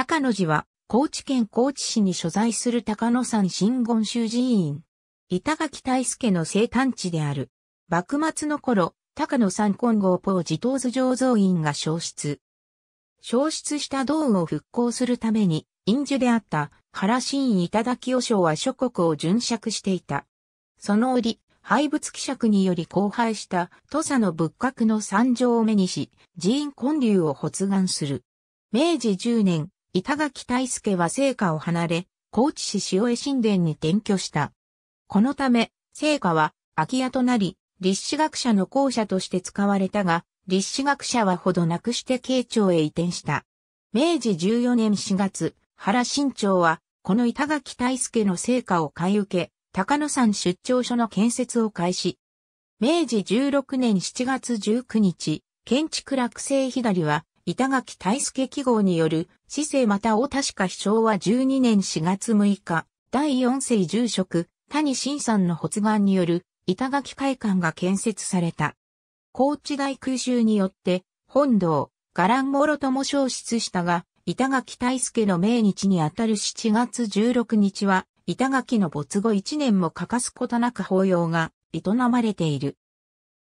高野寺は、高知県高知市に所在する高野山真言宗寺院。板垣大助の生誕地である。幕末の頃、高野山金剛法寺東図醸造院が消失。消失した道を復興するために、院主であった原新頂和尚は諸国を巡釈していた。その折、廃仏希釈により荒廃した土佐の仏閣の山上を目にし、寺院建立を発願する。明治10年、板垣大輔は聖火を離れ、高知市塩江神殿に転居した。このため、聖火は空き家となり、立志学者の校舎として使われたが、立志学者はほどなくして慶長へ移転した。明治14年4月、原新長は、この板垣大輔の聖火を買い受け、高野山出張所の建設を開始。明治16年7月19日、建築落成左は、板垣大助記号による、市政またを確か昭和12年4月6日、第4世住職、谷新さんの発願による、板垣会館が建設された。高知大空襲によって、本堂、伽藍諸とも消失したが、板垣大助の命日にあたる7月16日は、板垣の没後1年も欠かすことなく法要が営まれている。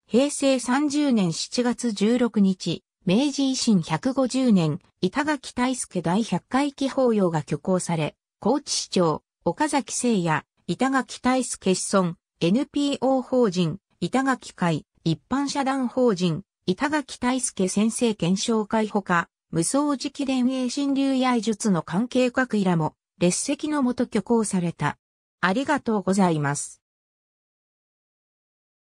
平成30年7月16日、明治維新150年、板垣大輔第100回忌法要が挙行され、高知市長、岡崎聖也、板垣大輔子孫、NPO 法人、板垣会、一般社団法人、板垣大輔先生検証会ほか、無双直伝営神流や術の関係各位らも、列席のもと挙行された。ありがとうございます。